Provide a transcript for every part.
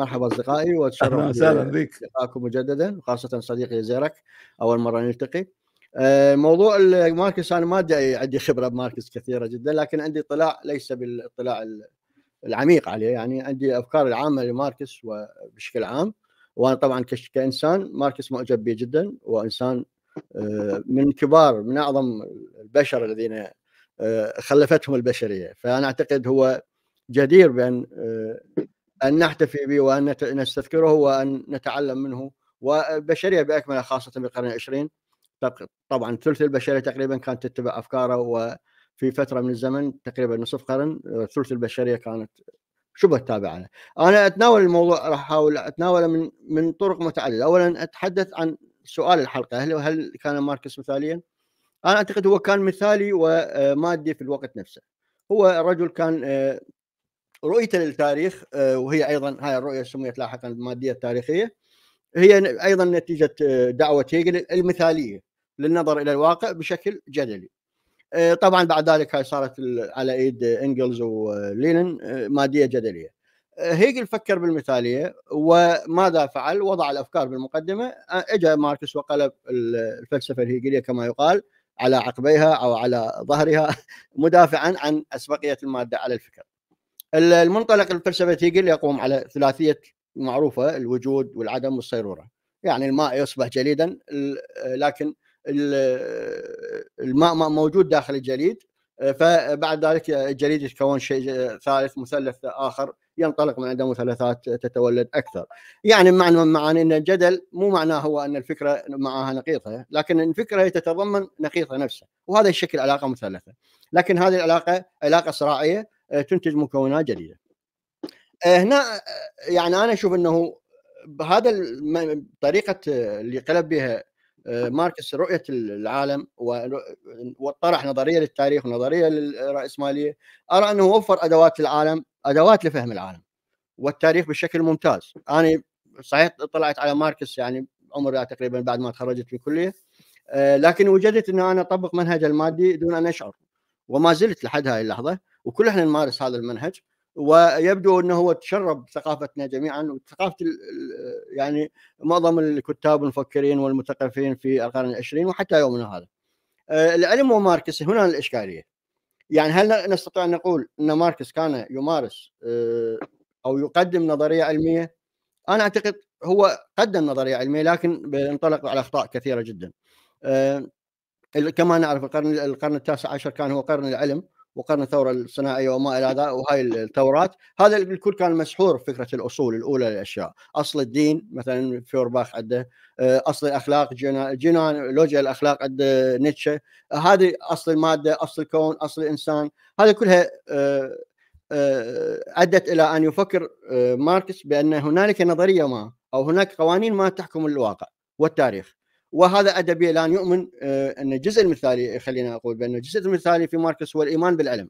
مرحبا اصدقائي واتشرف وسهلا بك لقاكم مجددا وخاصه صديقي زيرك اول مره نلتقي آه، موضوع ماركس انا ما عندي خبره بماركس كثيره جدا لكن عندي اطلاع ليس بالاطلاع العميق عليه يعني عندي افكار العامه لماركس وبشكل عام وانا طبعا كانسان ماركس معجب به جدا وانسان آه، من كبار من اعظم البشر الذين آه، خلفتهم البشريه فانا اعتقد هو جدير بان ان نحتفي به وان نستذكره وان نتعلم منه والبشريه باكملها خاصه بالقرن العشرين طبعا ثلث البشريه تقريبا كانت تتبع افكاره وفي فتره من الزمن تقريبا نصف قرن ثلث البشريه كانت شبه تابعه انا اتناول الموضوع راح احاول اتناوله من من طرق متعدده، اولا اتحدث عن سؤال الحلقه هل هل كان ماركس مثاليا؟ انا اعتقد هو كان مثالي ومادي في الوقت نفسه. هو رجل كان رؤيته للتاريخ آه، وهي ايضا هاي الرؤيه سميت لاحقا الماديه التاريخيه هي ايضا نتيجه آه، دعوه هيجل المثاليه للنظر الى الواقع بشكل جدلي. آه، طبعا بعد ذلك هاي صارت على ايد انجلز ولينن ماديه جدليه. هيجل فكر بالمثاليه وماذا فعل؟ وضع الافكار بالمقدمه، اجى ماركس وقلب الفلسفه الهيجليه كما يقال على عقبيها او على ظهرها مدافعا عن اسبقيه الماده على الفكر. المنطلق تيجل يقوم على ثلاثيه معروفه الوجود والعدم والصيروره يعني الماء يصبح جليدا لكن الماء موجود داخل الجليد فبعد ذلك الجليد يتكون شيء ثالث مثلث اخر ينطلق من عنده مثلثات تتولد اكثر. يعني معنى معنى ان الجدل مو معناه هو ان الفكره معها نقيضه، لكن الفكره هي تتضمن نقيضة نفسها، وهذا يشكل علاقه مثلثه. لكن هذه العلاقه علاقه صراعيه آه، تنتج مكونات جديده. آه، هنا آه، يعني انا اشوف انه بهذا طريقه اللي قلب بها ماركس رؤيه العالم وطرح نظريه للتاريخ ونظريه للراسماليه ارى انه وفر ادوات العالم ادوات لفهم العالم والتاريخ بشكل ممتاز انا صحيح طلعت على ماركس يعني عمر تقريبا بعد ما تخرجت من الكليه لكن وجدت انه انا اطبق منهج المادي دون ان اشعر وما زلت لحد هذه اللحظه وكل احنا نمارس هذا المنهج ويبدو انه هو تشرب ثقافتنا جميعا وثقافه يعني معظم الكتاب والمفكرين والمثقفين في القرن العشرين وحتى يومنا هذا. آه، العلم وماركس هنا الاشكاليه. يعني هل نستطيع ان نقول ان ماركس كان يمارس آه، او يقدم نظريه علميه؟ انا اعتقد هو قدم نظريه علميه لكن انطلق على اخطاء كثيره جدا. آه، كما نعرف القرن القرن التاسع عشر كان هو قرن العلم وقرن الثوره الصناعيه أيوة، وما الى ذلك وهاي الثورات هذا الكل كان مسحور فكره الاصول الاولى للاشياء اصل الدين مثلا فيورباخ عنده آه، اصل الاخلاق جنان لوجيا الاخلاق عند نيتشه هذه اصل الماده اصل الكون اصل الانسان هذا كلها ادت آه، آه، الى ان يفكر ماركس بان هنالك نظريه ما او هناك قوانين ما تحكم الواقع والتاريخ وهذا ادبي الان يؤمن آه، ان الجزء المثالي خلينا اقول بان الجزء المثالي في ماركس هو الايمان بالعلم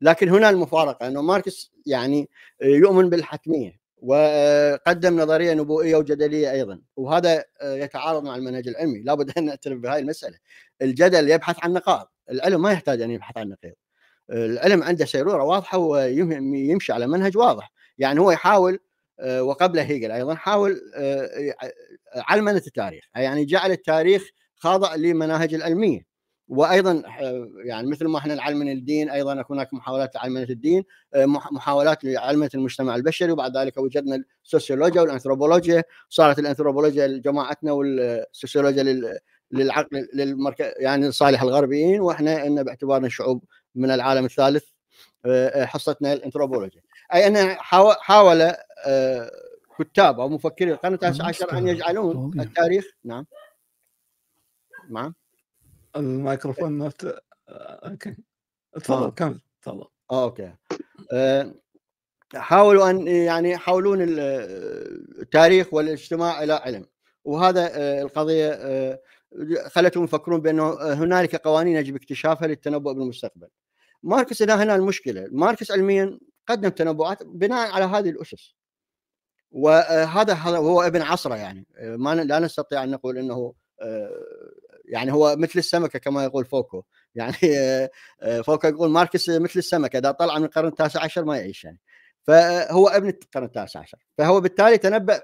لكن هنا المفارقه انه ماركس يعني آه، يؤمن بالحتميه وقدم نظريه نبوئيه وجدليه ايضا وهذا آه، يتعارض مع المنهج العلمي لابد ان نعترف بهذه المساله الجدل يبحث عن نقائض العلم ما يحتاج ان يبحث عن نقيض العلم عنده سيروره واضحه ويمشي على منهج واضح يعني هو يحاول آه، وقبل هيجل ايضا حاول آه، آه، علمنه التاريخ يعني جعل التاريخ خاضع لمناهج العلميه وايضا يعني مثل ما احنا نعلمن الدين ايضا هناك محاولات لعلمنه الدين محاولات لعلمنه المجتمع البشري وبعد ذلك وجدنا السوسيولوجيا والانثروبولوجيا صارت الانثروبولوجيا لجماعتنا والسوسيولوجيا للعقل للمركز يعني لصالح الغربيين واحنا ان باعتبارنا شعوب من العالم الثالث حصتنا الانثروبولوجيا اي انه حاول كتاب او مفكرين القرن التاسع عشر ان يجعلون التاريخ نعم نعم الميكروفون مفت... اوكي تفضل كمل تفضل اوكي أه حاولوا ان يعني يحولون التاريخ والاجتماع الى علم وهذا آه، القضيه آه، خلتهم يفكرون بانه هنالك قوانين يجب اكتشافها للتنبؤ بالمستقبل. ماركس هنا هنا المشكله، ماركس علميا قدم تنبؤات بناء على هذه الاسس. وهذا هو ابن عصره يعني ما لا نستطيع ان نقول انه آه، يعني هو مثل السمكه كما يقول فوكو يعني آه، آه، فوكو يقول ماركس مثل السمكه اذا طلع من القرن التاسع عشر ما يعيش يعني فهو ابن القرن التاسع عشر فهو بالتالي تنبأ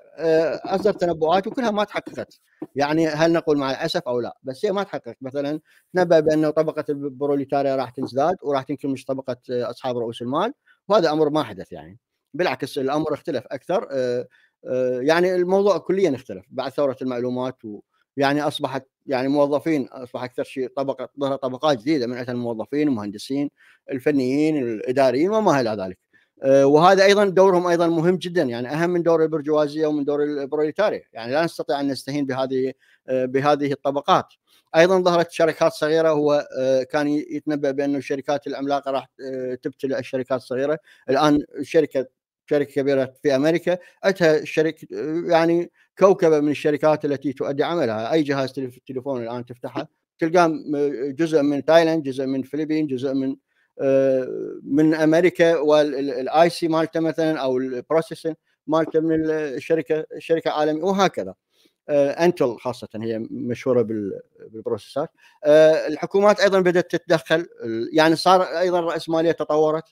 اصدر تنبؤات وكلها ما تحققت يعني هل نقول مع الاسف او لا بس هي ما تحققت مثلا تنبأ بانه طبقه البروليتاريا راح تزداد وراح تنكمش طبقه اصحاب رؤوس المال وهذا امر ما حدث يعني بالعكس الامر اختلف اكثر آه، آه، يعني الموضوع كليا اختلف بعد ثوره المعلومات ويعني اصبحت يعني موظفين اصبح اكثر شيء طبقه طبقات جديده من الموظفين المهندسين الفنيين الاداريين وما الى ذلك آه، وهذا ايضا دورهم ايضا مهم جدا يعني اهم من دور البرجوازيه ومن دور البروليتاريا يعني لا نستطيع ان نستهين بهذه بهذه الطبقات ايضا ظهرت شركات صغيره هو كان يتنبا بان الشركات العملاقه راح تبتلع الشركات الصغيره الان شركه شركه كبيره في امريكا اتها شركه يعني كوكبه من الشركات التي تؤدي عملها اي جهاز تليفون الان تفتحه تلقاه جزء من تايلاند جزء من الفلبين جزء من آه، من امريكا والاي سي مالته مثلا او البروسيسنج مالته من الشركه شركه عالميه وهكذا آه، انتل خاصه هي مشهوره بالبروسيسات آه، الحكومات ايضا بدات تتدخل يعني صار ايضا راس ماليه تطورت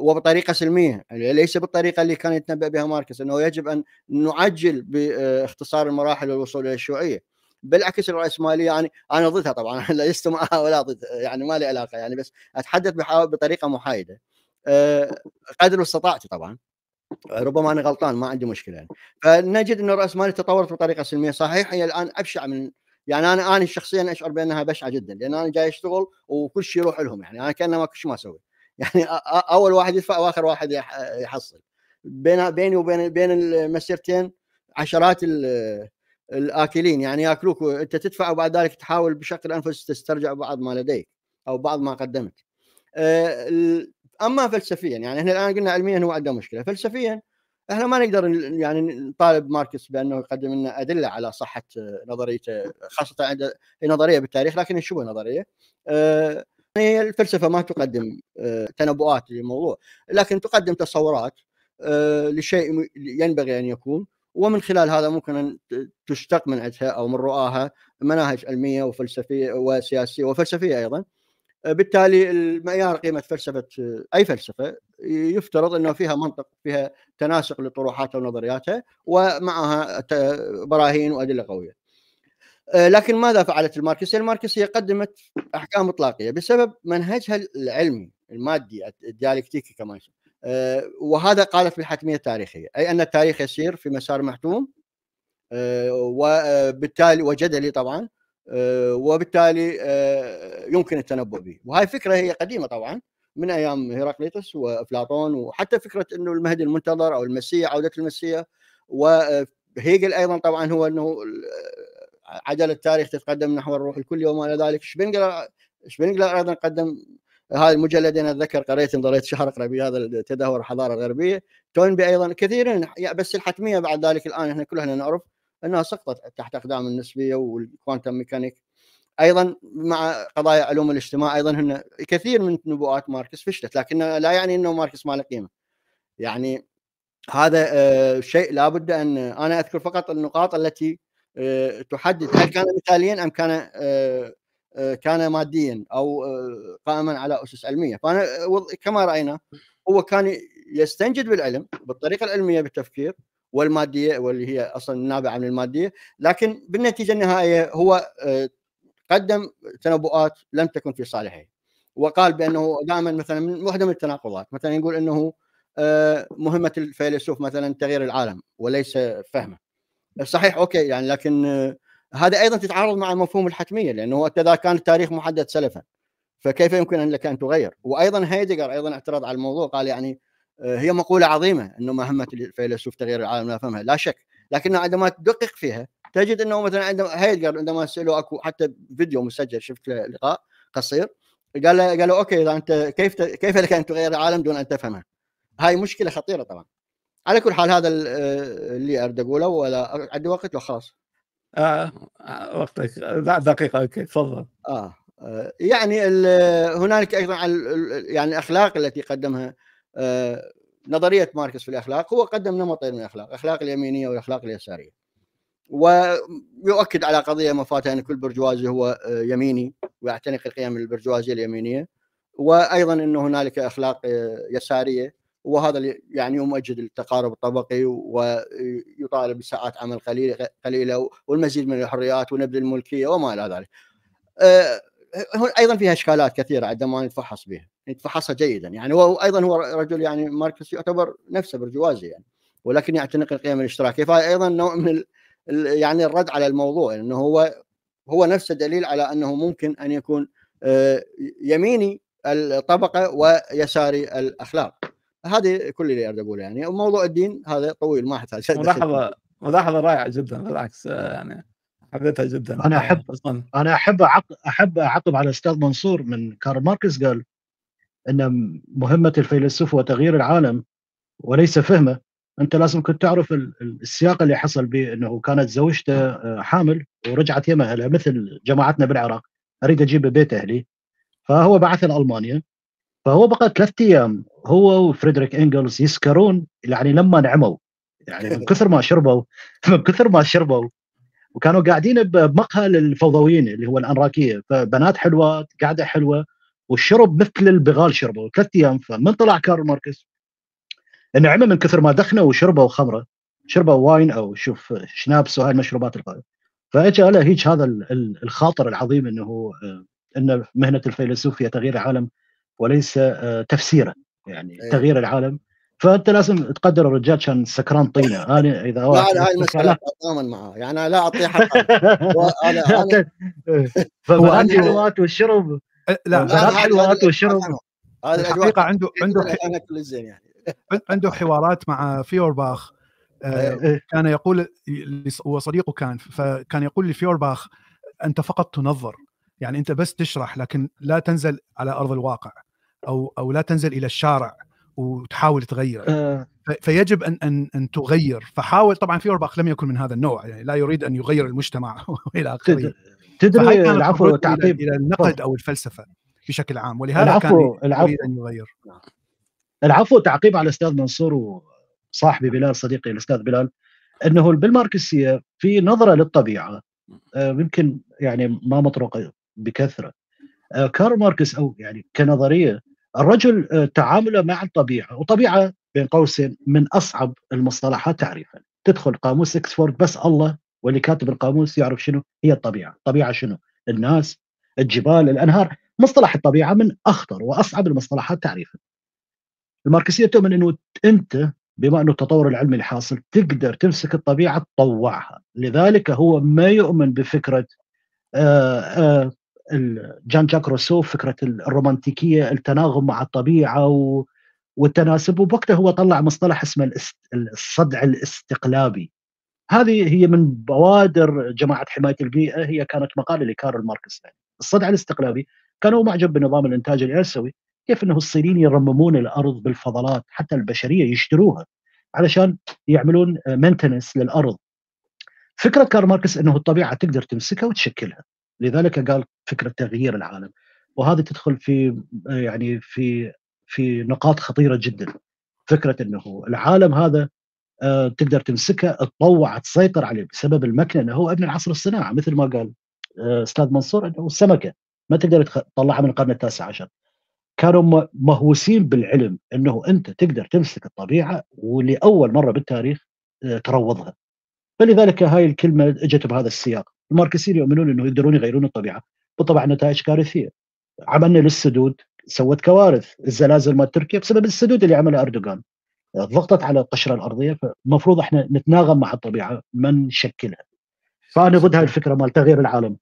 وبطريقه سلميه ليس بالطريقه اللي كان يتنبا بها ماركس انه يجب ان نعجل باختصار المراحل للوصول الى الشيوعيه بالعكس الراسماليه يعني انا ضدها طبعا لست معها ولا ضد يعني ما لي علاقه يعني بس اتحدث بطريقه محايده آه، قدر استطاعتي طبعا ربما انا غلطان ما عندي مشكله يعني فنجد انه الراسماليه تطورت بطريقه سلميه صحيح هي الان ابشع من يعني انا انا شخصيا اشعر بانها بشعه جدا لان انا جاي اشتغل وكل شيء يروح لهم يعني انا كانما ما كل شيء ما اسوي يعني اول واحد يدفع واخر واحد يحصل بين بيني وبين بين المسيرتين عشرات الاكلين يعني ياكلوك انت تدفع وبعد ذلك تحاول بشق الانفس تسترجع بعض ما لديك او بعض ما قدمت. اما فلسفيا يعني احنا الان قلنا علميا هو عنده مشكله، فلسفيا احنا ما نقدر يعني نطالب ماركس بانه يقدم لنا ادله على صحه نظريته خاصه عند نظريه بالتاريخ لكن شبه نظريه. يعني الفلسفه ما تقدم آه، تنبؤات للموضوع لكن تقدم تصورات آه، لشيء ينبغي ان يكون ومن خلال هذا ممكن ان تشتق من عندها او من رؤاها مناهج علميه وفلسفيه وسياسيه وفلسفيه ايضا آه، بالتالي المعيار قيمه فلسفه اي فلسفه يفترض انه فيها منطق فيها تناسق لطروحاتها ونظرياتها ومعها براهين وادله قويه آه، لكن ماذا فعلت الماركسيه؟ الماركسيه قدمت احكام اطلاقيه بسبب منهجها العلمي المادي الديالكتيكي كما يسمى آه، وهذا قالت بالحتميه التاريخيه اي ان التاريخ يسير في مسار محتوم آه، وبالتالي وجدلي طبعا وبالتالي يمكن التنبؤ به وهذه فكره هي قديمه طبعا من ايام هيراقليطس وافلاطون وحتى فكره انه المهدي المنتظر او المسيح عوده المسيح وهيجل ايضا طبعا هو انه عجل التاريخ تتقدم نحو الروح الكل وما الى ذلك شبنجلر شبنجلر ايضا قدم هذه المجلدين اتذكر قريتهم انضريت شهر اقرا بهذا التدهور الحضاره الغربيه تونبي ايضا كثيرا بس الحتميه بعد ذلك الان احنا كلنا نعرف انها سقطت تحت اقدام النسبيه والكوانتم ميكانيك ايضا مع قضايا علوم الاجتماع ايضا هن كثير من نبوءات ماركس فشلت لكن لا يعني انه ماركس ما له قيمه يعني هذا آه، شيء لابد ان انا اذكر فقط النقاط التي آه، تحدد هل كان مثاليا ام كان آه، آه، كان ماديا او قائما على اسس علميه فانا كما راينا هو كان يستنجد بالعلم بالطريقه العلميه بالتفكير والماديه واللي هي اصلا نابعه من الماديه لكن بالنتيجه النهائيه هو قدم تنبؤات لم تكن في صالحه وقال بانه دائما مثلا من واحده من التناقضات مثلا يقول انه مهمه الفيلسوف مثلا تغيير العالم وليس فهمه صحيح اوكي يعني لكن هذا ايضا تتعارض مع مفهوم الحتميه لانه انت اذا كان التاريخ محدد سلفا فكيف يمكن ان لك ان تغير؟ وايضا هايدجر ايضا اعترض على الموضوع قال يعني هي مقوله عظيمه انه مهمه الفيلسوف تغيير العالم لا فهمها لا شك لكن عندما تدقق فيها تجد انه مثلا عندما هايدجر عندما ساله اكو حتى فيديو مسجل شفت له لقاء قصير قال له قال له اوكي اذا انت كيف كيف لك ان تغير العالم دون ان تفهمه؟ هاي مشكله خطيره طبعا على كل حال هذا آه، اللي اريد اقوله ولا عندي وقت لو خلاص آه, آه، وقتك دقيقه اوكي تفضل اه, آه، يعني هنالك ايضا يعني الاخلاق التي قدمها نظريه ماركس في الاخلاق هو قدم نمطين من الاخلاق، الاخلاق اليمينيه والاخلاق اليساريه. ويؤكد على قضيه ما فاتها ان كل برجوازي هو يميني ويعتنق القيم البرجوازيه اليمينيه وايضا انه هنالك اخلاق يساريه وهذا يعني يمجد التقارب الطبقي ويطالب بساعات عمل قليله قليله والمزيد من الحريات ونبذ الملكيه وما الى ذلك. هنا آه، ايضا فيها اشكالات كثيره عندما نتفحص بها، نتفحصها جيدا يعني هو ايضا هو رجل يعني ماركس يعتبر نفسه برجوازي يعني ولكن يعتنق القيم الاشتراكيه فهي ايضا نوع من يعني الرد على الموضوع انه هو هو نفسه دليل على انه ممكن ان يكون آه، يميني الطبقه ويساري الاخلاق. هذه كل اللي اريد اقوله يعني وموضوع الدين هذا طويل ما احتاج ملاحظه ملاحظه رائعه جدا بالعكس يعني حبيتها جدا انا احب أصلاً. انا احب احب اعقب على الاستاذ منصور من كارل ماركس قال ان مهمه الفيلسوف هو تغيير العالم وليس فهمه انت لازم كنت تعرف السياق اللي حصل به انه كانت زوجته آه، حامل ورجعت يمها مثل جماعتنا بالعراق اريد اجيب بيت اهلي فهو بعث لالمانيا فهو بقى ثلاثة ايام هو وفريدريك انجلز يسكرون يعني لما نعموا يعني من كثر ما شربوا من كثر ما شربوا وكانوا قاعدين بمقهى للفوضويين اللي هو الانراكيه فبنات حلوات قاعده حلوه والشرب مثل البغال شربوا ثلاث ايام فمن طلع كارل ماركس نعمه من كثر ما دخنوا وشربوا خمره شربوا واين او شوف شنابس وهاي المشروبات القائمه فاجى له هيج هذا الخاطر العظيم انه آه، ان مهنه الفيلسوف هي تغيير العالم وليس آه، تفسيره يعني أيه. تغيير العالم فانت لازم تقدر الرجال كان سكران طينه انا اذا لا لا هاي المساله اتضامن معاه يعني لا اعطيه حقه انا إيه. فبنات حلوات والشرب أه، لا بنات حلوات والشرب الحقيقه عنده عنده يعني عنده حوارات مع فيورباخ إيه، آه، إيه. كان يقول وصديقه كان فكان يقول لفيورباخ انت فقط تنظر يعني انت بس تشرح لكن لا تنزل على ارض الواقع او او لا تنزل الى الشارع وتحاول تغير آه. فيجب ان ان ان تغير فحاول طبعا في اورباخ لم يكن من هذا النوع يعني لا يريد ان يغير المجتمع والى اخره تدري العفو والتعقيب الى النقد او الفلسفه بشكل عام ولهذا العفو كان العفو يريد ان يغير العفو والتعقيب على الاستاذ منصور وصاحبي بلال صديقي الاستاذ بلال انه بالماركسيه في نظره للطبيعه آه، يمكن يعني ما مطروقه بكثره آه، كارل ماركس او يعني كنظريه الرجل آه، تعامله مع الطبيعه وطبيعه بين قوسين من اصعب المصطلحات تعريفا تدخل قاموس اكسفورد بس الله واللي كاتب القاموس يعرف شنو هي الطبيعه الطبيعه شنو الناس الجبال الانهار مصطلح الطبيعه من اخطر واصعب المصطلحات تعريفا الماركسيه تؤمن انه انت بما انه التطور العلمي الحاصل تقدر تمسك الطبيعه تطوعها لذلك هو ما يؤمن بفكره آآ آه، آآ آه، جان جاك روسو فكره الرومانتيكيه التناغم مع الطبيعه و والتناسب وبوقته هو طلع مصطلح اسمه الصدع الاستقلابي هذه هي من بوادر جماعه حمايه البيئه هي كانت مقاله لكارل ماركس الصدع الاستقلابي كان هو معجب بنظام الانتاج الاسيوي كيف انه الصينيين يرممون الارض بالفضلات حتى البشريه يشتروها علشان يعملون مينتنس للارض فكره كارل ماركس انه الطبيعه تقدر تمسكها وتشكلها لذلك قال فكره تغيير العالم وهذه تدخل في يعني في في نقاط خطيره جدا فكره انه العالم هذا آه، تقدر تمسكه تطوع تسيطر عليه بسبب المكنه انه هو ابن العصر الصناعه مثل ما قال آه، استاذ منصور انه السمكه ما تقدر تطلعها من القرن التاسع عشر كانوا مهووسين بالعلم انه انت تقدر تمسك الطبيعه ولاول مره بالتاريخ آه، تروضها فلذلك هاي الكلمه اجت بهذا السياق الماركسيين يؤمنون انه يقدرون يغيرون الطبيعه وطبعا نتائج كارثيه عملنا للسدود سوت كوارث الزلازل مال تركيا بسبب السدود اللي عملها اردوغان ضغطت على القشره الارضيه فالمفروض احنا نتناغم مع الطبيعه ما نشكلها فانا ضد هاي الفكره مال تغيير العالم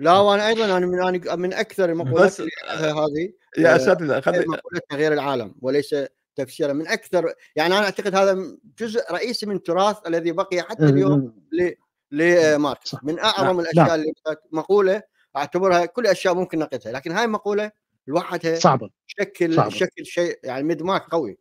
لا وانا ايضا انا من من اكثر المقولات هذه يا آه، اساتذه مقوله تغيير العالم وليس تفسيره من اكثر يعني انا اعتقد هذا جزء رئيسي من التراث الذي بقي حتى آه، اليوم آه. لماركس من نعم. اعظم الاشياء لا. نعم. اللي مقوله اعتبرها كل اشياء ممكن نقدها لكن هاي مقوله لوحدها صعبه شكل صعبة. شكل شيء يعني ميد مارك قوي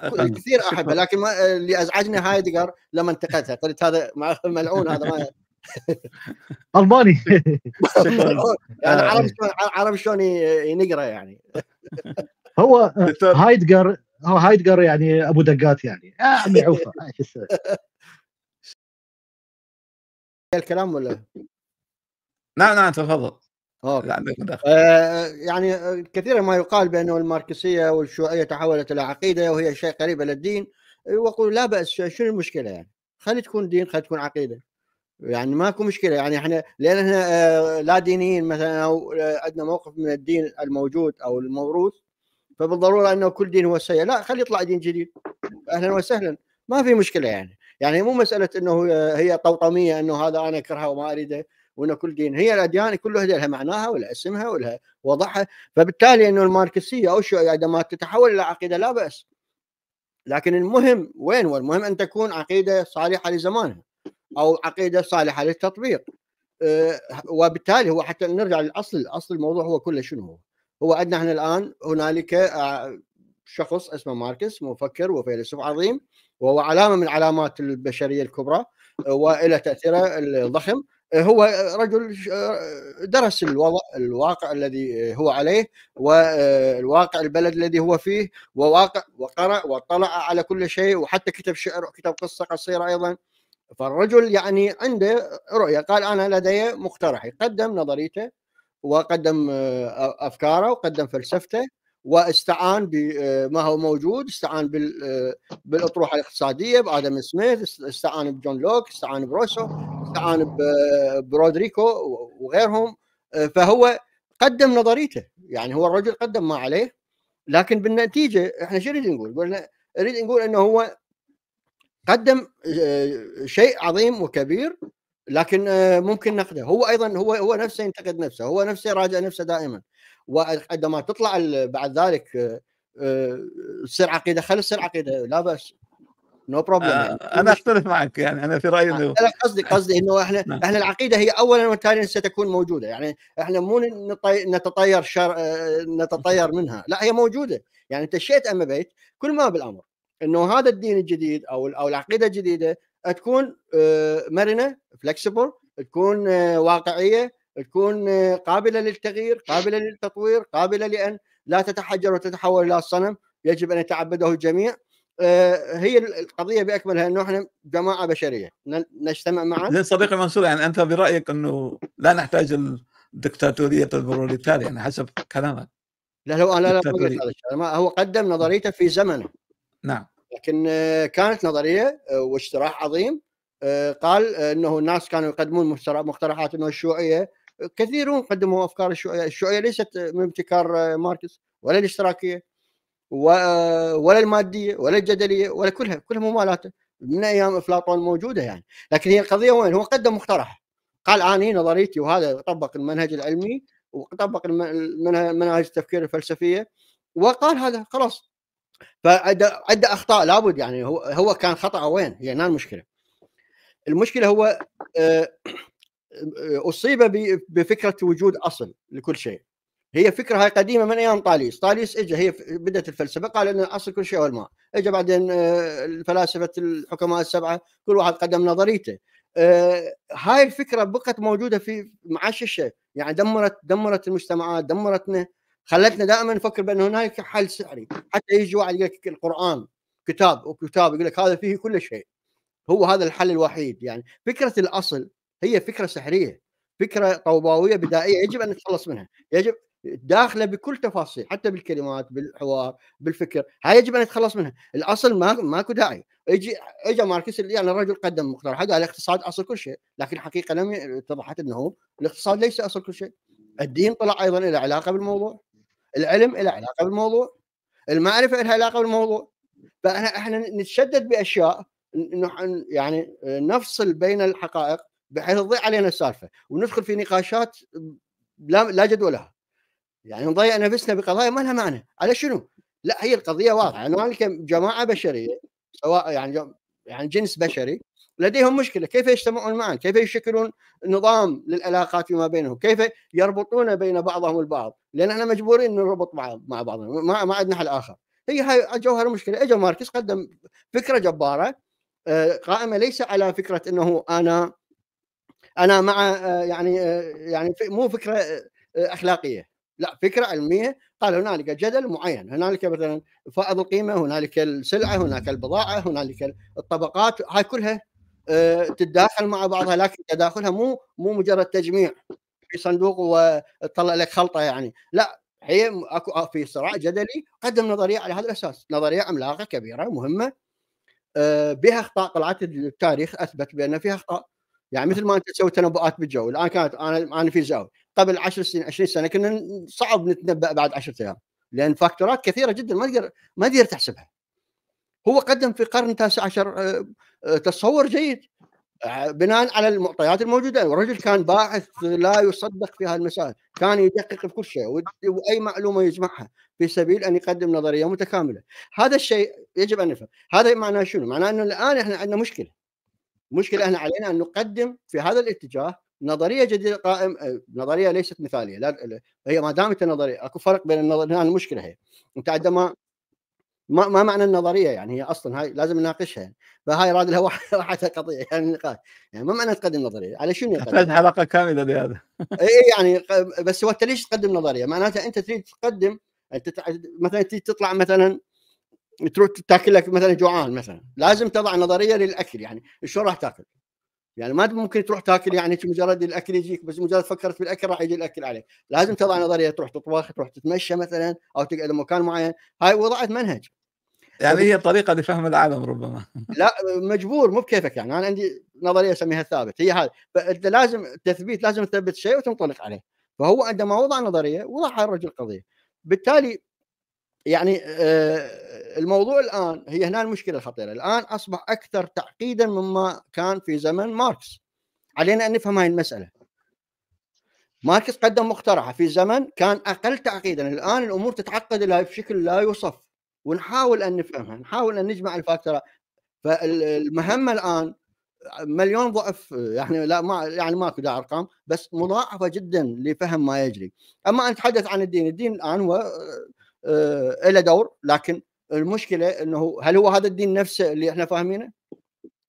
أه، أه. كثير احبها لكن ما اللي ازعجني هايدجر لما انتقدها قلت هذا ملعون هذا ما الماني يعني آه. عرب شلون ينقرا شلون يعني هو هايدجر هو هايدجر يعني ابو دقات يعني آه الكلام ولا نعم نعم تفضل آه يعني كثيرا ما يقال بأن الماركسية والشيوعية تحولت إلى عقيدة وهي شيء قريب إلى الدين وأقول لا بأس شنو المشكلة يعني خلي تكون دين خلي تكون عقيدة يعني ماكو مشكلة يعني احنا لأن احنا آه لا دينيين مثلا أو آه، عندنا آه موقف من الدين الموجود أو الموروث فبالضرورة أنه كل دين هو سيء لا خلي يطلع دين جديد أهلا وسهلا ما في مشكلة يعني يعني مو مساله انه هي طوطميه انه هذا انا اكرهه وما اريده وانه كل دين هي الاديان كلها لها معناها ولها اسمها ولها وضعها فبالتالي انه الماركسيه او شو عندما تتحول الى عقيده لا باس لكن المهم وين والمهم ان تكون عقيده صالحه لزمانها او عقيده صالحه للتطبيق آه، وبالتالي هو حتى نرجع للاصل اصل الموضوع هو كله شنو هو؟ هو عندنا احنا الان هنالك آه، شخص اسمه ماركس مفكر وفيلسوف عظيم وهو علامه من علامات البشريه الكبرى والى تاثيره الضخم هو رجل درس الوضع الواقع الذي هو عليه والواقع البلد الذي هو فيه وواقع وقرأ واطلع على كل شيء وحتى كتب شعر وكتب قصه قصيره ايضا فالرجل يعني عنده رؤيه قال انا لدي مقترحي قدم نظريته وقدم افكاره وقدم فلسفته واستعان بما آه، هو موجود استعان آه، بالاطروحه الاقتصاديه بادم سميث استعان بجون لوك استعان بروسو استعان برودريكو وغيرهم آه، فهو قدم نظريته يعني هو الرجل قدم ما عليه لكن بالنتيجه احنا شو نريد نقول؟ قلنا نريد نقول انه هو قدم شيء عظيم وكبير لكن ممكن نقده هو ايضا هو هو نفسه ينتقد نفسه هو نفسه يراجع نفسه دائما وعندما تطلع بعد ذلك آه، آه، تصير عقيده خلي تصير عقيده لا باس نو no بروبلم آه، يعني. انا اختلف معك يعني انا في رايي انه قصدي قصدي انه احنا نعم. احنا العقيده هي اولا وثانيا ستكون موجوده يعني احنا مو نتطير شر نتطير منها لا هي موجوده يعني انت شئت ام بيت كل ما بالامر انه هذا الدين الجديد او او العقيده الجديده تكون مرنه فلكسبل تكون واقعيه تكون قابله للتغيير قابله للتطوير قابله لان لا تتحجر وتتحول الى صنم يجب ان يتعبده الجميع آه، هي القضيه باكملها انه احنا جماعه بشريه نجتمع معا زين صديقي منصور يعني انت برايك انه لا نحتاج الدكتاتوريه البروليتاريه يعني حسب كلامك لا لو انا لا ما هو قدم نظريته في زمنه نعم لكن آه، كانت نظريه آه، واشتراح عظيم قال انه الناس كانوا يقدمون مقترحات انه الشيوعيه كثيرون قدموا افكار الشيوعيه، الشيوعيه ليست من ابتكار ماركس ولا الاشتراكيه ولا الماديه ولا الجدليه ولا كلها كلها ممالاته من ايام افلاطون موجوده يعني، لكن هي القضيه وين؟ هو قدم مقترح قال اني نظريتي وهذا طبق المنهج العلمي وطبق المناهج التفكير الفلسفيه وقال هذا خلاص فعدى اخطاء لابد يعني هو هو كان خطا وين؟ هي يعني المشكله. المشكله هو آه، اصيب بفكره وجود اصل لكل شيء هي فكره هاي قديمه من ايام طاليس، طاليس اجى هي بدات الفلسفه قال ان اصل كل شيء هو الماء، اجى بعدين آه، الفلاسفه الحكماء السبعه كل واحد قدم نظريته. آه، هاي الفكره بقت موجوده في معاش الشيء، يعني دمرت دمرت المجتمعات، دمرتنا خلتنا دائما نفكر بان هناك حل سحري، حتى يجي واحد يقول لك القران كتاب وكتاب يقول لك هذا فيه كل شيء. هو هذا الحل الوحيد يعني فكره الاصل هي فكره سحريه فكره طوباويه بدائيه يجب ان نتخلص منها يجب داخله بكل تفاصيل حتى بالكلمات بالحوار بالفكر هاي يجب ان نتخلص منها الاصل ما ماكو داعي اجي اجى ماركس اللي يعني الرجل قدم مقترح قال الاقتصاد اصل كل شيء لكن الحقيقه لم اتضحت انه الاقتصاد ليس اصل كل شيء الدين طلع ايضا له علاقه بالموضوع العلم له علاقه بالموضوع المعرفه لها علاقه بالموضوع فاحنا احنا نتشدد باشياء يعني نفصل بين الحقائق بحيث تضيع علينا السالفه وندخل في نقاشات لا لا جدوى لها يعني نضيع نفسنا بقضايا ما لها معنى على شنو؟ لا هي القضيه واضحه ان هنالك جماعه بشريه سواء يعني يعني جنس بشري لديهم مشكله كيف يجتمعون معا؟ كيف يشكلون نظام للعلاقات فيما بينهم؟ كيف يربطون بين بعضهم البعض؟ لان احنا مجبورين نربط مع مع بعضنا ما, ما عندنا حل اخر. هي هاي جوهر المشكله، اجى ماركس قدم فكره جباره آه، قائمه ليس على فكره انه انا انا مع آه، يعني آه، يعني مو فكره آه، اخلاقيه لا فكره علميه قال هنالك جدل معين هنالك مثلا فائض القيمه هنالك السلعه هناك البضاعه هنالك الطبقات هاي كلها تتداخل مع بعضها لكن تداخلها مو مو مجرد تجميع في صندوق وتطلع لك خلطه يعني لا هي اكو في صراع جدلي قدم نظريه على هذا الاساس نظريه عملاقه كبيره مهمه بها اخطاء طلعت التاريخ اثبت بان فيها اخطاء يعني مثل ما انت تسوي تنبؤات بالجو الان كانت انا انا في زاويه قبل 10 سنين 20 سنه كنا صعب نتنبا بعد 10 ايام لان فاكتورات كثيره جدا ما تقدر ما تقدر تحسبها هو قدم في القرن التاسع عشر آه، آه، تصور جيد آه، بناء على المعطيات الموجوده والرجل كان باحث لا يصدق في هذه المسائل كان يدقق في كل شيء واي معلومه يجمعها في سبيل ان يقدم نظريه متكامله هذا الشيء يجب ان نفهم هذا معناه شنو معناه انه الان احنا عندنا مشكله المشكله احنا علينا ان نقدم في هذا الاتجاه نظريه جديده قائم أه، نظريه ليست مثاليه لا هي ما دامت النظريه اكو فرق بين النظريه هنا المشكله هي انت عندما ما ما معنى النظريه يعني هي اصلا هاي لازم نناقشها فهاي راد لها واحده قضيه يعني نقاش يعني ما معنى تقدم نظريه على شنو يقدم؟ حلقه كامله بهذا اي يعني بس هو انت ليش تقدم نظريه؟ معناتها انت تريد تقدم انت مثلا تريد تطلع مثلا تروح تاكل لك مثلا جوعان مثلا لازم تضع نظريه للاكل يعني شو راح تاكل؟ يعني ما ممكن تروح تاكل يعني مجرد الاكل يجيك بس مجرد فكرت بالاكل راح يجي الاكل عليك، لازم تضع نظريه تروح تطبخ تروح تتمشى مثلا او تقعد مكان معين، هاي وضعت منهج. يعني هي طريقه لفهم العالم ربما لا مجبور مو بكيفك يعني انا عندي نظريه اسميها الثابت هي هذه فانت لازم تثبيت لازم تثبت شيء وتنطلق عليه فهو عندما وضع نظريه وضع الرجل قضيه بالتالي يعني آه، الموضوع الان هي هنا المشكله الخطيره الان اصبح اكثر تعقيدا مما كان في زمن ماركس علينا ان نفهم هاي المساله ماركس قدم مقترحه في زمن كان اقل تعقيدا الان الامور تتعقد لها بشكل لا يوصف ونحاول ان نفهمها نحاول ان نجمع الفاكتور فالمهمه الان مليون ضعف يعني لا ما يعني ماكو داعي ارقام بس مضاعفه جدا لفهم ما يجري اما ان نتحدث عن الدين الدين الان هو آه، له آه، دور لكن المشكله انه هل هو هذا الدين نفسه اللي احنا فاهمينه؟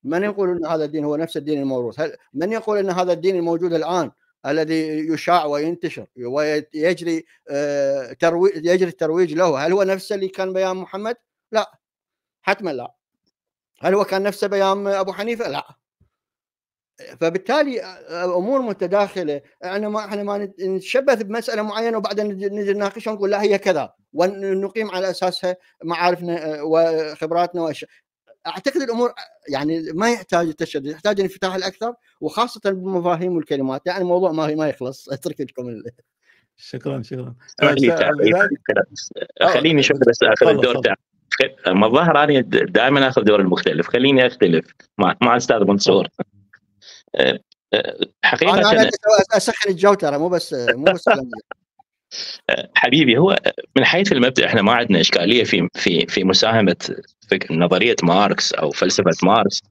من يقول ان هذا الدين هو نفس الدين الموروث؟ هل من يقول ان هذا الدين الموجود الان الذي يشاع وينتشر ويجري آه، ترويج يجري الترويج له، هل هو نفسه اللي كان بيان محمد؟ لا حتما لا. هل هو كان نفسه بيان ابو حنيفه؟ لا. فبالتالي امور متداخله احنا ما احنا ما نتشبث بمساله معينه وبعدين نجي نناقشها ونقول لا هي كذا ونقيم على اساسها معارفنا وخبراتنا وأش... اعتقد الامور يعني ما يحتاج التشدد يحتاج الانفتاح الاكثر وخاصه بالمفاهيم والكلمات يعني الموضوع ما ما يخلص اترك لكم ال... شكرا شكرا آه، خليني شوي بس اخذ الدور ما الظاهر انا دائما اخذ دور المختلف خليني اختلف مع مع استاذ منصور حقيقه انا, أنا اسخن الجو ترى مو بس مو بس حبيبي هو من حيث المبدا احنا ما عندنا اشكاليه في في في مساهمه نظريه ماركس او فلسفه ماركس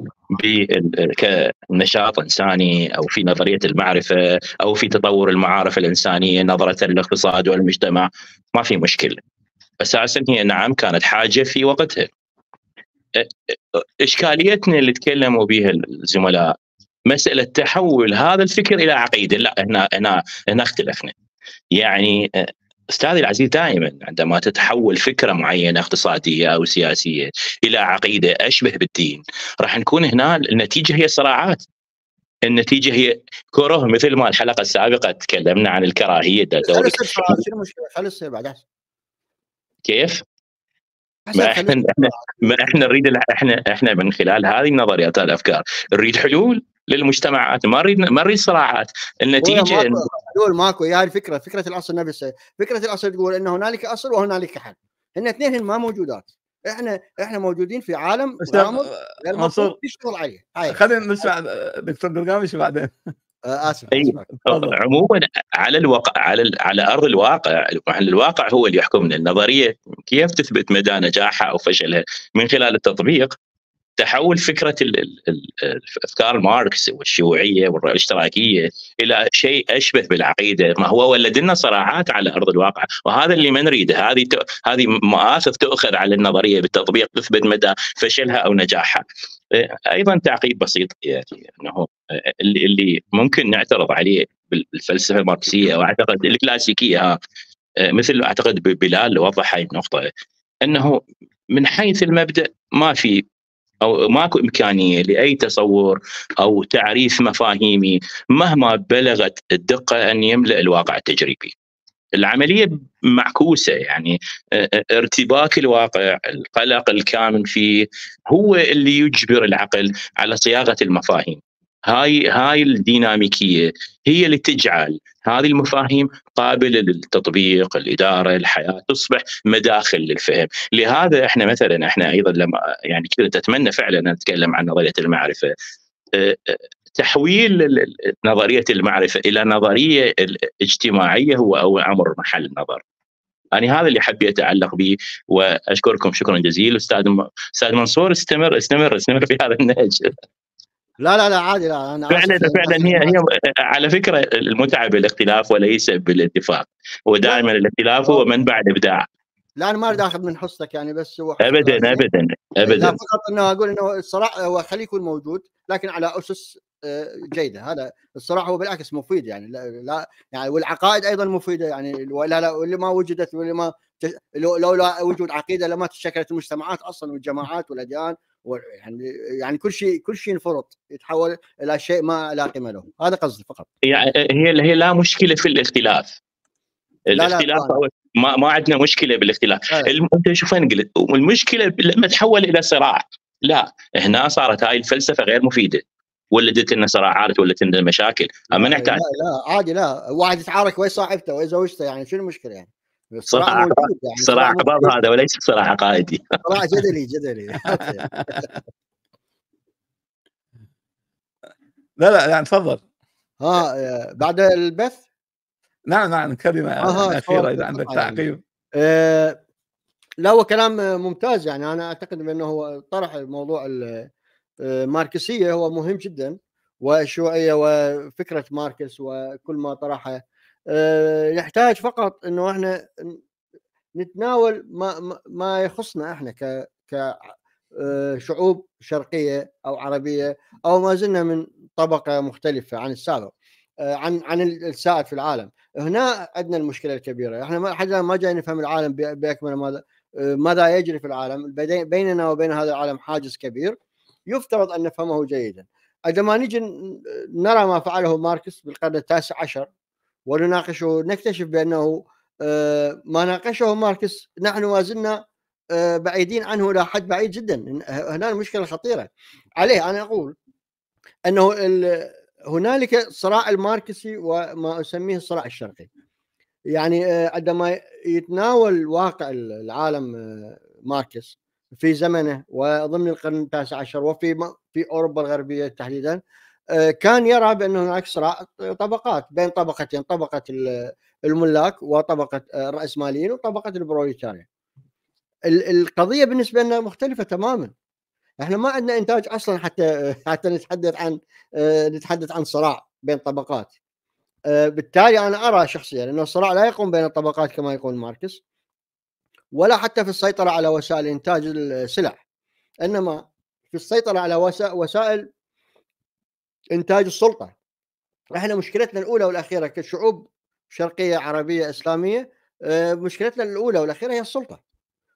كنشاط انساني او في نظريه المعرفه او في تطور المعارف الانسانيه نظره للاقتصاد والمجتمع ما في مشكله اساسا هي نعم كانت حاجه في وقتها اشكاليتنا اللي تكلموا بها الزملاء مساله تحول هذا الفكر الى عقيده لا هنا هنا هنا اختلفنا يعني آه، استاذي العزيز دائما عندما تتحول فكره معينه اقتصاديه او سياسيه الى عقيده اشبه بالدين راح نكون هنا النتيجه هي صراعات النتيجه هي كره مثل ما الحلقه السابقه تكلمنا عن الكراهيه شنو يصير كيف؟ ما احنا ما احنا نريد احنا احنا من خلال هذه النظريات الافكار نريد حلول للمجتمعات ما نريد ما نريد صراعات النتيجه ماكو ماكو هي الفكره فكره الاصل نفسها فكره الاصل تقول ان هنالك اصل وهنالك حل ان اثنين ما موجودات احنا احنا موجودين في عالم منصور تشتغل عليه خلينا نسمع دكتور قرقامش بعدين آه، اسف طيب، عموما على الواقع على على ارض الواقع الواقع هو اللي يحكمنا النظريه كيف تثبت مدى نجاحها او فشلها من خلال التطبيق تحول فكره الافكار ماركس والشيوعيه والاشتراكيه الى شيء اشبه بالعقيده، ما هو ولد لنا صراعات على ارض الواقع، وهذا اللي ما نريده، هذه هذه مآثر تؤخذ على النظريه بالتطبيق تثبت مدى فشلها او نجاحها. إيه، ايضا تعقيب بسيط يعني انه إيه، اللي ممكن نعترض عليه بالفلسفه الماركسيه واعتقد الكلاسيكيه إيه، مثل اعتقد بلال وضح هاي النقطه انه من حيث المبدا ما في او ماكو امكانيه لاي تصور او تعريف مفاهيمي مهما بلغت الدقه ان يملا الواقع التجريبي. العمليه معكوسه يعني آه، آه، ارتباك الواقع القلق الكامن فيه هو اللي يجبر العقل على صياغه المفاهيم هاي هاي الديناميكيه هي اللي تجعل هذه المفاهيم قابله للتطبيق، الاداره، الحياه تصبح مداخل للفهم، لهذا احنا مثلا احنا ايضا لما يعني كنت اتمنى فعلا اتكلم عن نظريه المعرفه أه، أه، تحويل نظريه المعرفه الى نظريه اجتماعيه هو اول امر محل النظر. يعني هذا اللي حبيت اتعلق به واشكركم شكرا جزيلا استاذ استاذ منصور استمر استمر استمر في هذا النهج. لا لا لا عادي لا انا فعلا فعلا هي هي على فكره المتعه بالاختلاف وليس بالاتفاق ودائما الاختلاف هو منبع الابداع لا انا ما اريد اخذ من حصتك يعني بس هو ابدا ابدا ابدا لا فقط انه اقول انه الصراع هو خليه يكون موجود لكن على اسس آه، جيده هذا الصراع هو بالعكس مفيد يعني لا يعني والعقائد ايضا مفيده يعني لا لا واللي ما وجدت واللي ما لولا لا وجود عقيده لما تشكلت المجتمعات اصلا والجماعات والاديان يعني يعني كل شيء كل شيء ينفرط يتحول الى شيء ما لا قيمه له هذا قصدي فقط يعني هي هي لا مشكله في الاختلاف الاختلاف لا لا ما ما عندنا مشكله بالاختلاف انت شوف وين قلت المشكله لما تحول الى صراع لا هنا صارت هاي الفلسفه غير مفيده ولدت لنا صراعات ولدت لنا مشاكل اما نحتاج لا, لا عادي لا واحد يتعارك ويا صاحبته ويا زوجته يعني شنو المشكله يعني صراع موجود يعني صراع هذا وليس صراع عقائدي صراع جدلي جدلي لا لا يعني تفضل ها بعد البث نعم نعم كلمه آه اخيره اذا عندك يعني. تعقيب آه لا هو كلام ممتاز يعني انا اعتقد بانه طرح موضوع الماركسيه آه، هو مهم جدا والشيوعيه وفكره ماركس وكل ما طرحه نحتاج آه، فقط انه احنا نتناول ما ما يخصنا احنا ك ك آه، شعوب شرقيه او عربيه او ما زلنا من طبقه مختلفه عن السابق آه، عن عن السائد في العالم هنا عندنا المشكله الكبيره احنا ما حتى ما جاي نفهم العالم باكمله ماذا ماذا يجري في العالم بيننا وبين هذا العالم حاجز كبير يفترض ان نفهمه جيدا عندما نجي نرى ما فعله ماركس بالقرن التاسع عشر ونناقشه نكتشف بانه آه، ما ناقشه ماركس نحن ما زلنا آه، بعيدين عنه الى حد بعيد جدا هنا المشكله الخطيره عليه انا اقول انه هنالك الصراع الماركسي وما اسميه الصراع الشرقي يعني آه، عندما يتناول واقع العالم ماركس في زمنه وضمن القرن التاسع عشر وفي في اوروبا الغربيه تحديدا آه، كان يرى بأن هناك صراع طبقات بين طبقتين طبقة الملاك وطبقة الرأسماليين آه، وطبقة البروليتاريا القضية بالنسبة لنا مختلفة تماما احنا ما عندنا انتاج اصلا حتى حتى نتحدث عن آه، نتحدث عن صراع بين طبقات بالتالي انا ارى شخصيا ان الصراع لا يقوم بين الطبقات كما يقول ماركس ولا حتى في السيطره على وسائل انتاج السلع انما في السيطره على وسائل انتاج السلطه احنا مشكلتنا الاولى والاخيره كشعوب شرقيه عربيه اسلاميه آه، مشكلتنا الاولى والاخيره هي السلطه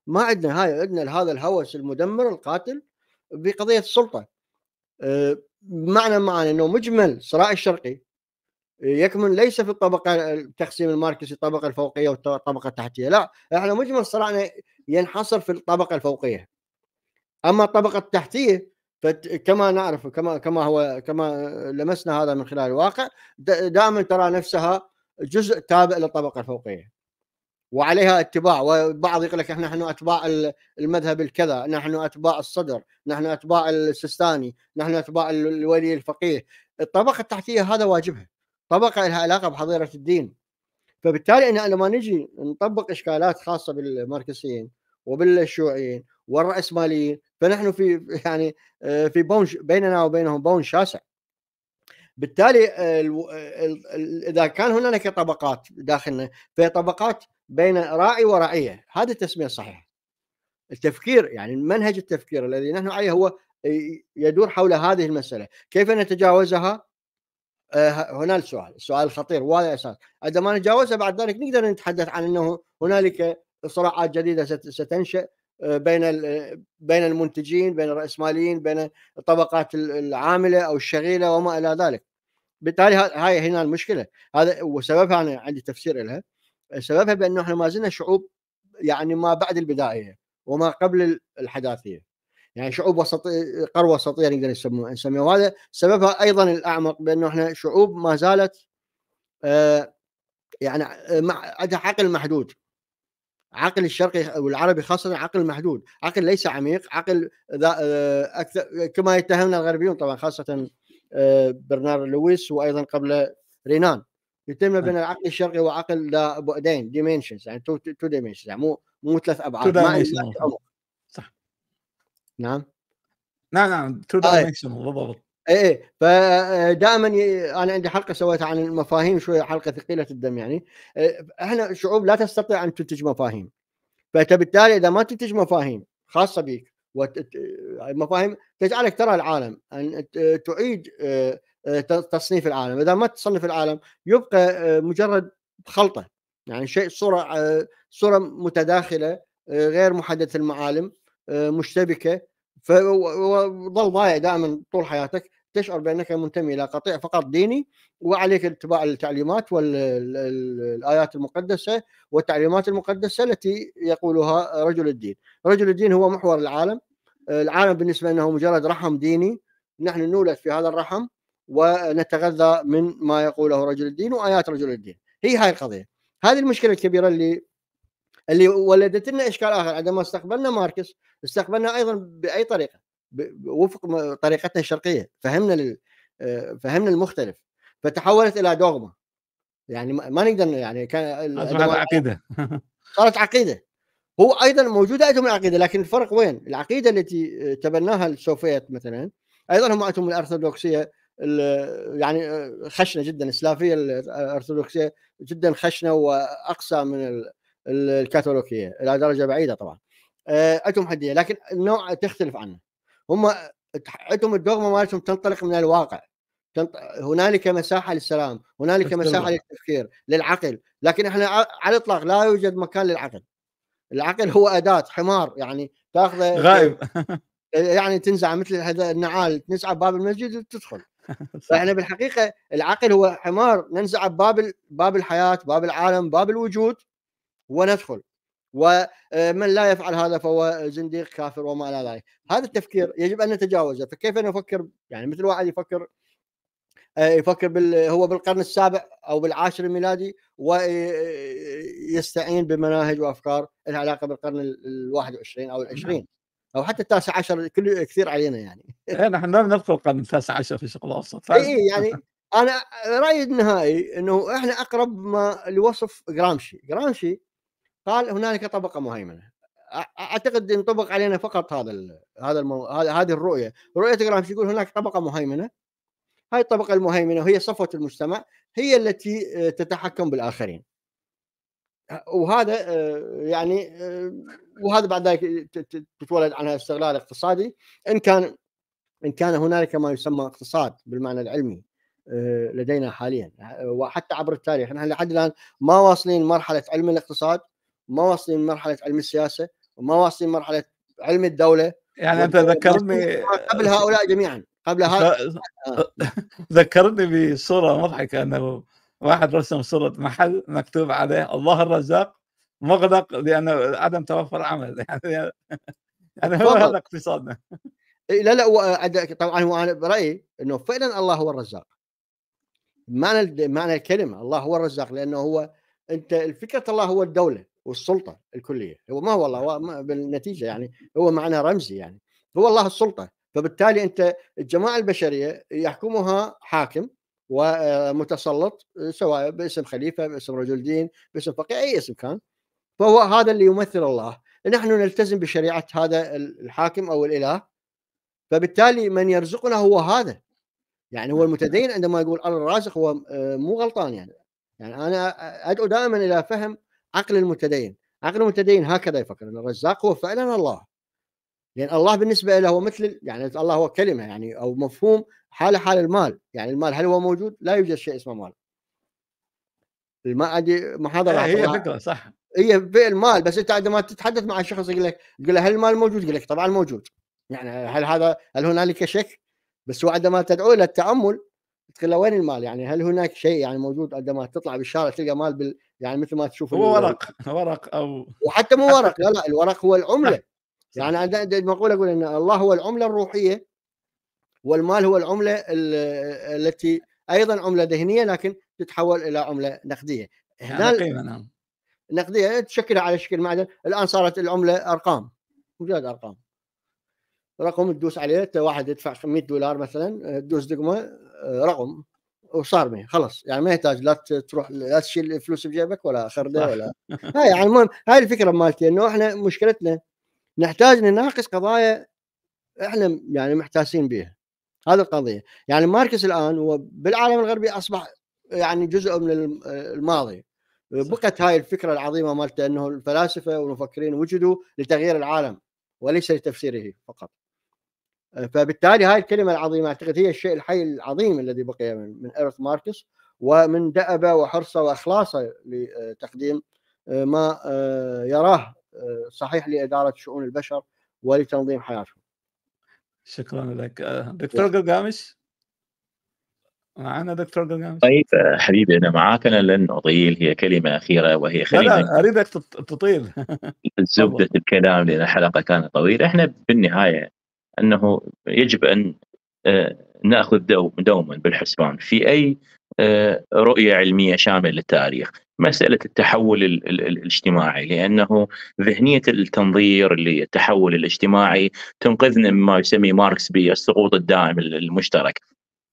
ما عندنا هاي عندنا هذا الهوس المدمر القاتل بقضيه السلطه بمعنى آه، معنى انه مجمل صراع الشرقي آه، يكمن ليس في الطبقه التقسيم الماركسي الطبقه الفوقيه والطبقه التحتيه لا احنا مجمل صراعنا ينحصر في الطبقه الفوقيه اما الطبقه التحتيه فكما نعرف كما كما هو كما لمسنا هذا من خلال الواقع دائما ترى نفسها جزء تابع للطبقه الفوقيه وعليها اتباع وبعض يقول لك احنا نحن اتباع المذهب الكذا نحن اتباع الصدر نحن اتباع السستاني نحن اتباع الولي الفقيه الطبقه التحتيه هذا واجبها طبقه لها علاقه بحظيره الدين فبالتالي انا لما نجي نطبق اشكالات خاصه بالماركسيين وبالشيوعيين والراسماليين فنحن في يعني آه، في بون بيننا وبينهم بون شاسع بالتالي آه، آه، اذا كان هنالك طبقات داخلنا في طبقات بين راعي ورعيه هذه التسميه الصحيحه التفكير يعني منهج التفكير الذي نحن عليه هو يدور حول هذه المساله كيف نتجاوزها هنا السؤال السؤال الخطير وهذا اساس عندما نتجاوزها بعد ذلك نقدر نتحدث عن انه هنالك صراعات جديده ستنشا بين بين المنتجين بين الراسماليين بين الطبقات العامله او الشغيله وما الى ذلك بالتالي هاي هنا المشكله هذا وسببها انا عندي تفسير لها سببها بانه احنا ما زلنا شعوب يعني ما بعد البدائيه وما قبل الحداثيه يعني شعوب وسطيه قر وسطيه نقدر نسميها وهذا سببها ايضا الاعمق بانه احنا شعوب ما زالت آه، يعني مع عندها عقل محدود عقل الشرقي والعربي خاصة عقل محدود عقل ليس عميق عقل ذا آه، أكثر كما يتهمنا الغربيون طبعا خاصة آه، برنارد لويس وأيضا قبل رينان يتم بين العقل الشرقي وعقل ذا بعدين ديمنشنز يعني تو تو ديمنشنز يعني مو مو ثلاث ابعاد ما صح نعم نعم نعم تو دايمنشنال طيب. بالضبط إيه،, ايه فدائما ي... انا عندي حلقه سويتها عن المفاهيم شويه حلقه ثقيله الدم يعني إيه، احنا شعوب لا تستطيع ان تنتج مفاهيم فانت بالتالي اذا ما تنتج مفاهيم خاصه بك وت... مفاهيم تجعلك ترى العالم ان تعيد إيه، تصنيف العالم اذا ما تصنف العالم يبقى مجرد خلطه يعني شيء صوره صوره متداخله غير محدده المعالم مشتبكه فظل ضايع دائما طول حياتك تشعر بانك منتمي الى قطيع فقط ديني وعليك اتباع التعليمات والايات المقدسه والتعليمات المقدسه التي يقولها رجل الدين، رجل الدين هو محور العالم، العالم بالنسبه انه مجرد رحم ديني، نحن نولد في هذا الرحم ونتغذى من ما يقوله رجل الدين وايات رجل الدين، هي هاي القضيه، هذه المشكله الكبيره اللي اللي ولدت لنا اشكال اخر عندما استقبلنا ماركس استقبلنا ايضا باي طريقه وفق طريقتنا الشرقيه فهمنا آه، فهمنا المختلف فتحولت الى دوغما يعني ما نقدر يعني كان عقيده صارت عقيده هو ايضا موجوده عندهم العقيده لكن الفرق وين؟ العقيده التي تبناها السوفيت مثلا ايضا هم عندهم الارثوذكسيه يعني آه، خشنه جدا السلافيه الارثوذكسيه آه، جدا خشنه واقسى من الكاثوليكيه الى درجه بعيده طبعا آه، عندهم حديه لكن النوع تختلف عنه هم عندهم الدوغما مالتهم تنطلق من الواقع تنط... هنالك مساحه للسلام هنالك مساحه للتفكير للعقل لكن احنا على الاطلاق لا يوجد مكان للعقل العقل هو اداه حمار يعني تاخذه غايب يعني تنزع مثل هذا النعال تنزع باب المسجد وتدخل فاحنا بالحقيقه العقل هو حمار ننزع باب باب الحياه باب العالم باب الوجود وندخل ومن آه، لا يفعل هذا فهو زنديق كافر وما الى ذلك هذا التفكير يجب ان نتجاوزه فكيف نفكر يعني مثل واحد يفكر آه، يفكر بال هو بالقرن السابع او بالعاشر الميلادي ويستعين آه، بمناهج وافكار لها علاقه بالقرن ال 21 او نعم. ال 20 او حتى التاسع عشر كل كثير علينا يعني إيه، نحن ما ندخل القرن التاسع عشر في الشرق الاوسط اي يعني انا رايي النهائي انه احنا اقرب ما لوصف جرامشي جرامشي قال هنالك طبقه مهيمنه اعتقد ينطبق علينا فقط هذا الـ هذا الـ هذه الرؤيه رؤيه جرامشي يقول هناك طبقه مهيمنه هاي الطبقه المهيمنه وهي صفوه المجتمع هي التي آه، تتحكم بالاخرين وهذا آه، يعني آه، وهذا بعد ذلك تتولد عنها استغلال اقتصادي ان كان ان كان هنالك ما يسمى اقتصاد بالمعنى العلمي لدينا حاليا وحتى عبر التاريخ نحن لحد الان ما واصلين مرحله علم الاقتصاد ما واصلين مرحله علم السياسه وما واصلين مرحله علم الدوله يعني انت ذكرني قبل هؤلاء جميعا قبل هذا آه، ذكرني بصوره مضحكه انه واحد رسم صوره محل مكتوب عليه الله الرزاق مغلق لانه عدم توفر عمل يعني يعني هو هذا اقتصادنا لا لا طبعا هو انا برايي انه فعلا الله هو الرزاق معنى معنى الكلمه الله هو الرزاق لانه هو انت الفكره الله هو الدوله والسلطه الكليه هو ما هو الله نعم. بالنتيجه يعني هو معنى رمزي يعني هو الله السلطه فبالتالي انت الجماعه البشريه يحكمها حاكم ومتسلط آه، سواء باسم خليفه باسم رجل دين باسم فقيه اي اسم كان فهو هذا اللي يمثل الله نحن نلتزم بشريعه هذا الحاكم او الاله فبالتالي من يرزقنا هو هذا يعني هو نعم، نعم. المتدين عندما يقول الله الرازق هو آه، مو غلطان يعني يعني انا ادعو دائما الى فهم عقل المتدين عقل المتدين هكذا يفكر ان الرزاق هو فعلا الله لان الله بالنسبه له هو مثل يعني الله هو كلمه يعني او مفهوم حاله حال المال يعني المال هل هو موجود لا يوجد شيء اسمه مال المال عندي محاضره آه، هي فكره صح هي بيع المال بس انت عندما تتحدث مع شخص يقول لك تقول له هل المال موجود؟ يقول لك طبعا موجود يعني هل هذا هل هنالك شك؟ بس هو عندما تدعو الى التامل تقول له وين المال؟ يعني هل هناك شيء يعني موجود عندما تطلع بالشارع تلقى مال يعني مثل ما تشوف هو ورق ورق او وحتى مو ورق لا لا الورق هو العمله يعني انا دائما اقول ان الله هو العمله الروحيه والمال هو العمله التي ايضا عمله ذهنيه لكن تتحول الى عمله نقديه يعني هنا يعني نعم نقديه تشكلها على شكل معدن الان صارت العمله ارقام مجرد ارقام رقم تدوس عليه انت واحد يدفع 100 دولار مثلا تدوس دقمه آه، رقم وصارمه خلص يعني ما يحتاج لا تروح لا تشيل الفلوس بجيبك ولا خرده ولا هاي يعني المهم هاي الفكره مالتي انه احنا مشكلتنا نحتاج نناقش قضايا احنا يعني محتاسين بها هذه القضيه يعني ماركس الان هو بالعالم الغربي اصبح يعني جزء من الماضي بقت هاي الفكره العظيمه مالته انه الفلاسفه والمفكرين وجدوا لتغيير العالم وليس لتفسيره فقط فبالتالي هاي الكلمه العظيمه اعتقد هي الشيء الحي العظيم الذي بقي من, من ايرث ماركس ومن دأبه وحرصه واخلاصه لتقديم آه، ما آه، يراه آه، صحيح لاداره شؤون البشر ولتنظيم حياتهم. شكرا لك دكتور قلقامش معنا دكتور قلقامش طيب حبيبي انا معاك انا لن اطيل هي كلمه اخيره وهي خلينا لا اريدك تطيل زبده الكلام لان الحلقه كانت طويله احنا بالنهايه انه يجب ان آه، ناخذ دوما بالحسبان في اي آه، رؤيه علميه شامله للتاريخ مساله التحول الاجتماعي لانه ذهنيه التنظير للتحول الاجتماعي تنقذنا مما يسمي ماركس بالسقوط الدائم المشترك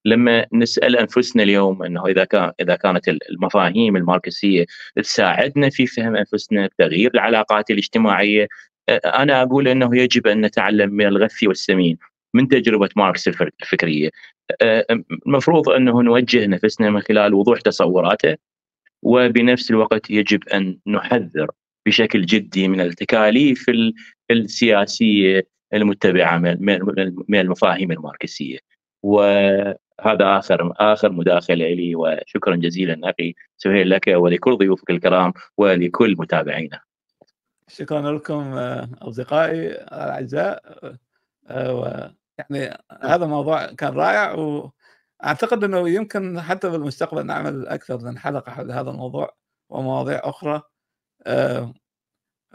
لما نسال انفسنا اليوم انه اذا كان اذا كانت المفاهيم الماركسيه تساعدنا في فهم انفسنا تغيير العلاقات الاجتماعيه انا اقول انه يجب ان نتعلم من الغث والسمين من تجربه ماركس الفكريه المفروض انه نوجه نفسنا من خلال وضوح تصوراته وبنفس الوقت يجب ان نحذر بشكل جدي من التكاليف السياسيه المتبعه من المفاهيم الماركسيه وهذا اخر اخر مداخله لي وشكرا جزيلا اخي سهيل لك ولكل ضيوفك الكرام ولكل متابعينا شكرا لكم آه، اصدقائي الاعزاء آه، آه، ويعني هذا الموضوع كان رائع واعتقد انه يمكن حتى في المستقبل نعمل اكثر من حلقه حول هذا الموضوع ومواضيع اخرى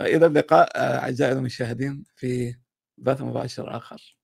الى اللقاء اعزائي المشاهدين في بث مباشر اخر